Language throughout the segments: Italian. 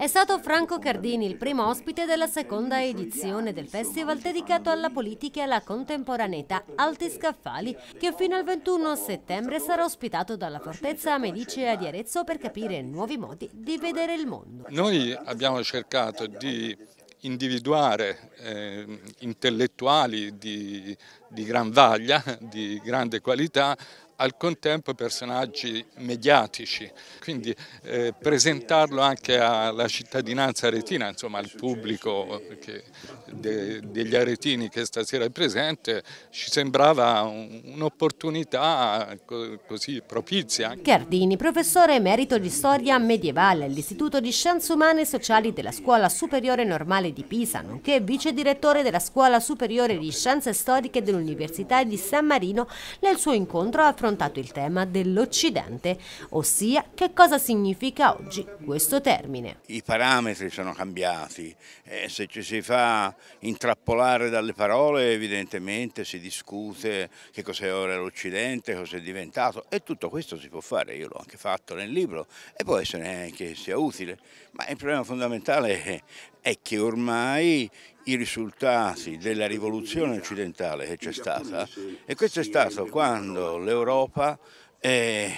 È stato Franco Cardini il primo ospite della seconda edizione del festival dedicato alla politica e alla contemporaneità Alti Scaffali, che fino al 21 settembre sarà ospitato dalla Fortezza Medicea di Arezzo per capire nuovi modi di vedere il mondo. Noi abbiamo cercato di individuare eh, intellettuali di, di gran vaglia, di grande qualità, al contempo personaggi mediatici, quindi eh, presentarlo anche alla cittadinanza aretina, insomma al pubblico che, de, degli aretini che stasera è presente, ci sembrava un'opportunità un così propizia. Gardini, professore emerito di storia medievale all'Istituto di Scienze Umane e Sociali della Scuola Superiore Normale di Pisa, nonché vice direttore della Scuola Superiore di Scienze Storiche dell'Università di San Marino, nel suo incontro affrontò affrontato il tema dell'Occidente, ossia che cosa significa oggi questo termine. I parametri sono cambiati, eh, se ci si fa intrappolare dalle parole evidentemente si discute che cos'è ora l'Occidente, cos'è diventato e tutto questo si può fare, io l'ho anche fatto nel libro e può essere anche sia utile, ma il problema fondamentale è che ormai i risultati della rivoluzione occidentale che c'è stata e questo è stato quando l'Europa eh,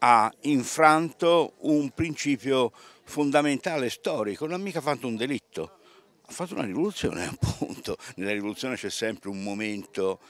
ha infranto un principio fondamentale storico, non ha mica fatto un delitto, ha fatto una rivoluzione appunto, nella rivoluzione c'è sempre un momento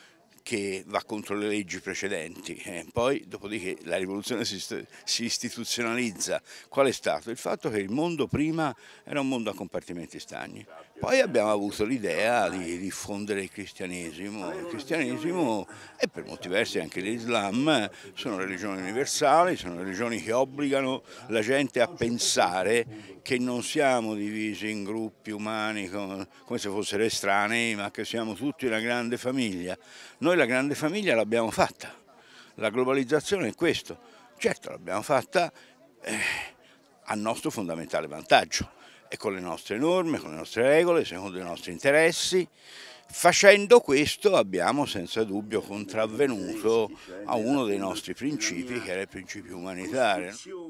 che va contro le leggi precedenti. E eh. poi, dopodiché, la rivoluzione si, si, istituzionalizza. Qual è stato? Il fatto che il mondo prima era un mondo a compartimenti stagni. Poi abbiamo avuto l'idea di diffondere il cristianesimo. Il cristianesimo e per molti versi anche l'Islam sono religioni universali, sono religioni che obbligano la gente a pensare che non siamo divisi in gruppi umani come, se fossero estranei, ma che siamo tutti una grande famiglia. Noi la grande famiglia l'abbiamo fatta, la globalizzazione è questo. Certo l'abbiamo fatta eh, a nostro fondamentale vantaggio e con le nostre norme, con le nostre regole, secondo i nostri interessi. Facendo questo abbiamo senza dubbio contravvenuto a uno dei nostri principi, che era il principio umanitario.